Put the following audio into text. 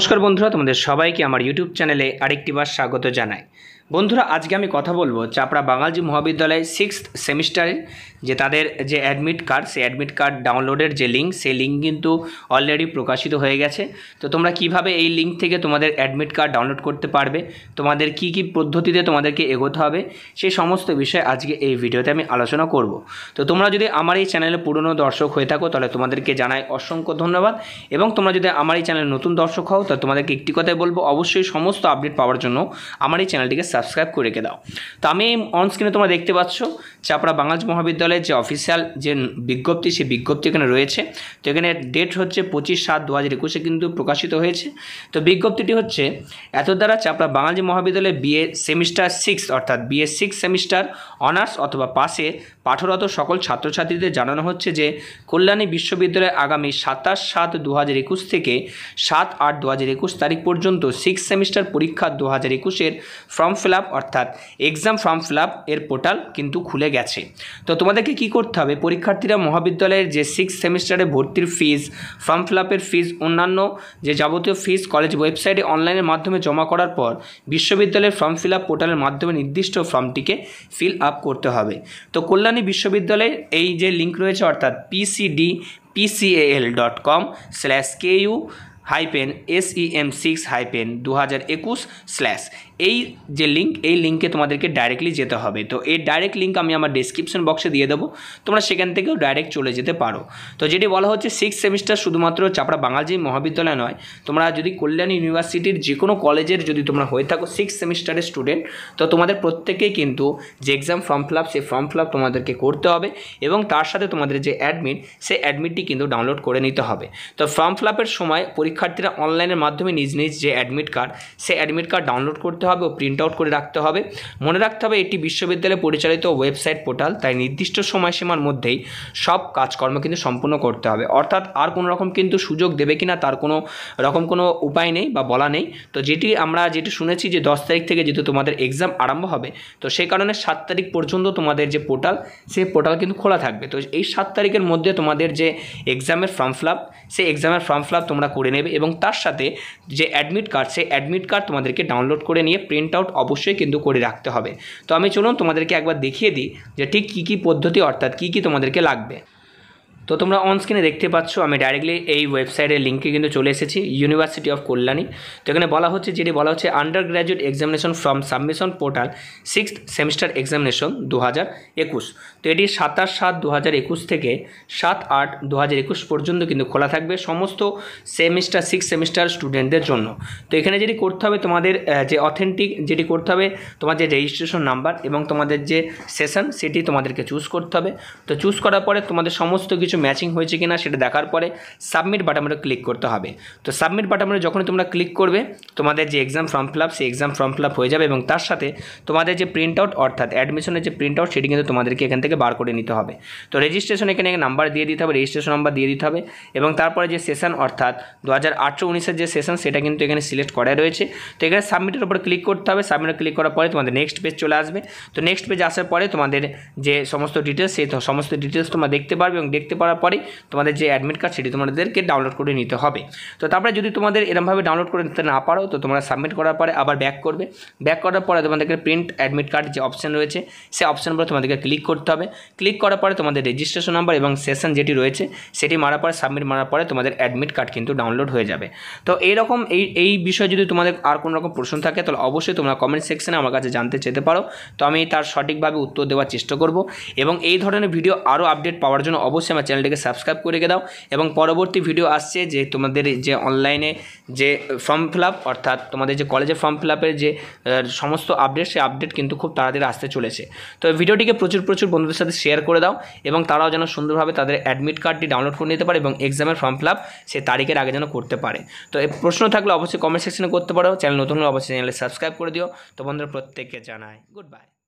নমস্কার বন্ধুরা তোমাদের সবাইকে আমার ইউটিউব চ্যানেলে আরেকটি বার স্বাগত জানাই বন্ধুরা আজকে আমি কথা বলবো চাপড়া বাঙালজি মহাবিদ্যালয় সিক্স সেমিস্টারে যে তাদের যে অ্যাডমিট কার্ড সেই অ্যাডমিট কার্ড ডাউনলোডের যে লিঙ্ক সেই লিঙ্ক কিন্তু অলরেডি প্রকাশিত হয়ে গেছে তো তোমরা কিভাবে এই লিঙ্ক থেকে তোমাদের অ্যাডমিট কার্ড ডাউনলোড করতে পারবে তোমাদের কি কি পদ্ধতিতে তোমাদেরকে এগোতে হবে সেই সমস্ত বিষয়ে আজকে এই ভিডিওতে আমি আলোচনা করব তো তোমরা যদি আমার এই চ্যানেলে পুরনো দর্শক হয়ে থাকো তাহলে তোমাদেরকে জানাই অসংখ্য ধন্যবাদ এবং তোমরা যদি আমার এই চ্যানেলে নতুন দর্শক হও তাহলে তোমাদেরকে একটি কথাই বলবো অবশ্যই সমস্ত আপডেট পাওয়ার জন্য আমার এই চ্যানেলটিকে সাবস্ক্রাইব করে রেখে দাও তো আমি অন স্ক্রিনে তোমরা দেখতে পাচ্ছ চাপড়া বাংলাদেশ মহাবিদ্যালয়ের যে অফিসিয়াল যে বিজ্ঞপ্তি সেই বিজ্ঞপ্তি এখানে রয়েছে তো এখানে ডেট হচ্ছে পঁচিশ সাত দু হাজার একুশে কিন্তু প্রকাশিত হয়েছে তো বিজ্ঞপ্তিটি হচ্ছে এত দ্বারা চাপড়া বাঙালি মহাবিদ্যালয়ে বিএ সেমিস্টার সিক্স অর্থাৎ বিএ সিক্স সেমিস্টার অনার্স অথবা পাশে পাঠরত সকল ছাত্রছাত্রীদের জানানো হচ্ছে যে কল্যাণী বিশ্ববিদ্যালয়ে আগামী সাতাশ সাত দু হাজার একুশ থেকে সাত আট দু হাজার একুশ তারিখ পর্যন্ত সিক্স সেমিস্টার পরীক্ষা দু হাজার একুশের ফর্ম ফিল আপ অর্থাৎ এক্সাম ফর্ম ফিল আপ এর পোর্টাল কিন্তু খুলে গেছে তো তোমাদেরকে কি করতে হবে পরীক্ষার্থীরা মহাবিদ্যালয়ের যে সিক্স সেমিস্টারে ভর্তির ফিস ফর্ম ফিল আপের ফিস অন্যান্য যে যাবতীয় ফিস কলেজ ওয়েবসাইটে অনলাইনের মাধ্যমে জমা করার পর বিশ্ববিদ্যালয়ের ফর্ম ফিল আপ পোর্টালের মাধ্যমে নির্দিষ্ট ফর্মটিকে ফিল আপ করতে হবে তো কল্যাণী সরকারি বিশ্ববিদ্যালয়ের এই যে লিঙ্ক রয়েছে অর্থাৎ PCD PCL dot com slash KU hyphen SEM six hyphen দু হাজার একুশ স্ল্যাশ এই যে লিঙ্ক এই লিঙ্কে তোমাদেরকে ডাইরেক্টলি যেতে হবে তো এই ডাইরেক্ট লিঙ্ক আমি আমার ডিসক্রিপশন বক্সে দিয়ে দেবো তোমরা সেখান থেকেও ডাইরেক্ট চলে যেতে পারো তো যেটি বলা হচ্ছে সিক্স সেমিস্টার শুধুমাত্র চাপড়া বাঙালি মহাবিদ্যালয় নয় তোমরা যদি কল্যাণ ইউনিভার্সিটির যে কোনো কলেজের যদি তোমরা হয়ে থাকো সিক্স সেমিস্টারের স্টুডেন্ট তো তোমাদের প্রত্যেকেই কিন্তু যে এক্সাম ফর্ম ফিল আপ সেই ফর্ম ফিল আপ তোমাদেরকে করতে হবে এবং তার সাথে তোমাদের যে অ্যাডমিট সেই অ্যাডমিটটি কিন্তু ডাউনলোড করে নিতে হবে তো ফর্ম ফিল আপের সময় পরীক্ষার্থীরা অনলাইনের মাধ্যমে নিজ নিজ যে অ্যাডমিট কার্ড সে অ্যাডমিট কার্ড ডাউনলোড করতে হবে ও প্রিন্ট আউট করে রাখতে হবে মনে রাখতে হবে এটি বিশ্ববিদ্যালয় পরিচালিত ওয়েবসাইট পোর্টাল তাই নির্দিষ্ট সময়সীমার মধ্যেই সব কাজকর্ম কিন্তু সম্পূর্ণ করতে হবে অর্থাৎ আর কোনো রকম কিন্তু সুযোগ দেবে কিনা তার কোনো রকম কোনো উপায় নেই বা বলা নেই তো যেটি আমরা যেটি শুনেছি যে দশ তারিখ থেকে যেহেতু তোমাদের এক্সাম আরম্ভ হবে তো সেই কারণে সাত তারিখ পর্যন্ত তোমাদের যে পোর্টাল সেই পোর্টাল কিন্তু খোলা থাকবে তো এই সাত তারিখের মধ্যে তোমাদের যে এক্সামের ফর্ম ফিল আপ সেই এক্সামের ফর্ম ফিল তোমরা করে নেবে নেবে এবং তার সাথে যে অ্যাডমিট কার্ড সেই অ্যাডমিট কার্ড তোমাদেরকে ডাউনলোড করে নিয়ে প্রিন্ট আউট অবশ্যই কিন্তু করে রাখতে হবে তো আমি চলুন তোমাদেরকে একবার দেখিয়ে দিই যে ঠিক কী কী পদ্ধতি অর্থাৎ কী কী তোমাদেরকে লাগবে তো তোমরা অন স্ক্রিনে দেখতে পাচ্ছ আমি ডাইরেক্টলি এই ওয়েবসাইটের লিঙ্কে কিন্তু চলে এসেছি ইউনিভার্সিটি অফ কল্যাণী তো এখানে বলা হচ্ছে যেটি বলা হচ্ছে undergraduate examination from submission portal sixth semester examination দু তো এটি সাতাশ সাত দু থেকে সাত আট দু পর্যন্ত কিন্তু খোলা থাকবে সমস্ত সেমিস্টার সিক্স সেমিস্টার স্টুডেন্টদের জন্য তো এখানে যেটি করতে হবে তোমাদের যে অথেন্টিক যেটি করতে হবে তোমাদের রেজিস্ট্রেশন নাম্বার এবং তোমাদের যে সেশন সেটি তোমাদেরকে চুজ করতে হবে তো চুজ করার পরে তোমাদের সমস্ত কিছু ম্যাচিং হয়েছে কি না সেটা দেখার পরে সাবমিট বাটামটা ক্লিক করতে হবে তো সাবমিট বাটামটা যখন তোমরা ক্লিক করবে তোমাদের যে এক্সাম ফর্ম ফিল আপ সেই এক্সাম ফর্ম ফিল আপ হয়ে যাবে এবং তার সাথে তোমাদের যে প্রিন্ট আউট অর্থাৎ অ্যাডমিশনের যে প্রিন্ট আউট সেটি কিন্তু তোমাদেরকে এখান থেকে বার করে নিতে হবে তো রেজিস্ট্রেশন এখানে নাম্বার দিয়ে দিতে হবে রেজিস্ট্রেশন নাম্বার দিয়ে দিতে হবে এবং তারপরে যে সেশন অর্থাৎ দু হাজার আটশো উনিশের যে সেশন সেটা কিন্তু এখানে সিলেক্ট করা রয়েছে তো এখানে সাবমিটের উপর ক্লিক করতে হবে সাবমিটে ক্লিক করার পরে তোমাদের নেক্সট পেজ চলে আসবে তো নেক্সট পেজ আসার পরে তোমাদের যে সমস্ত ডিটেলস সেই সমস্ত ডিটেলস তোমরা দেখতে পারবে এবং দেখতে পারো করার পরে তোমাদের যে অ্যাডমিট কার্ড সেটি তোমাদেরকে ডাউনলোড করে নিতে হবে তো তারপরে যদি তোমাদের এরমভাবে ডাউনলোড করে নিতে না পারো তো তোমরা সাবমিট করার পরে আবার ব্যাক করবে ব্যাক করার পরে তোমাদেরকে প্রিন্ট অ্যাডমিট কার্ড যে অপশন রয়েছে সে অপশন পরে তোমাদেরকে ক্লিক করতে হবে ক্লিক করার পরে তোমাদের রেজিস্ট্রেশন নাম্বার এবং সেশন যেটি রয়েছে সেটি মারার পরে সাবমিট মারার পরে তোমাদের অ্যাডমিট কার্ড কিন্তু ডাউনলোড হয়ে যাবে তো এইরকম এই এই বিষয়ে যদি তোমাদের আর কোনো রকম প্রশ্ন থাকে তাহলে অবশ্যই তোমরা কমেন্ট সেকশনে আমার কাছে জানতে চেতে পারো তো আমি তার সঠিকভাবে উত্তর দেওয়ার চেষ্টা করব এবং এই ধরনের ভিডিও আরও আপডেট পাওয়ার জন্য অবশ্যই আমার চ্যানেল চ্যানেলটিকে সাবস্ক্রাইব করে রেখে দাও এবং পরবর্তী ভিডিও আসছে যে তোমাদের যে অনলাইনে যে ফর্ম ফিল অর্থাৎ তোমাদের যে কলেজে ফর্ম ফিল যে সমস্ত আপডেট সেই আপডেট কিন্তু খুব তাড়াতাড়ি আসতে চলেছে তো ভিডিওটিকে প্রচুর প্রচুর বন্ধুদের সাথে শেয়ার করে দাও এবং তারাও যেন সুন্দরভাবে তাদের অ্যাডমিট কার্ডটি ডাউনলোড করে নিতে পারে এবং এক্সামের ফর্ম ফিল সেই তারিখের আগে যেন করতে পারে তো এই প্রশ্ন থাকলে অবশ্যই কমেন্ট সেকশনে করতে পারো চ্যানেল নতুন হলে অবশ্যই চ্যানেলে সাবস্ক্রাইব করে দিও তো বন্ধুরা প্রত্যেককে জানাই গুড বাই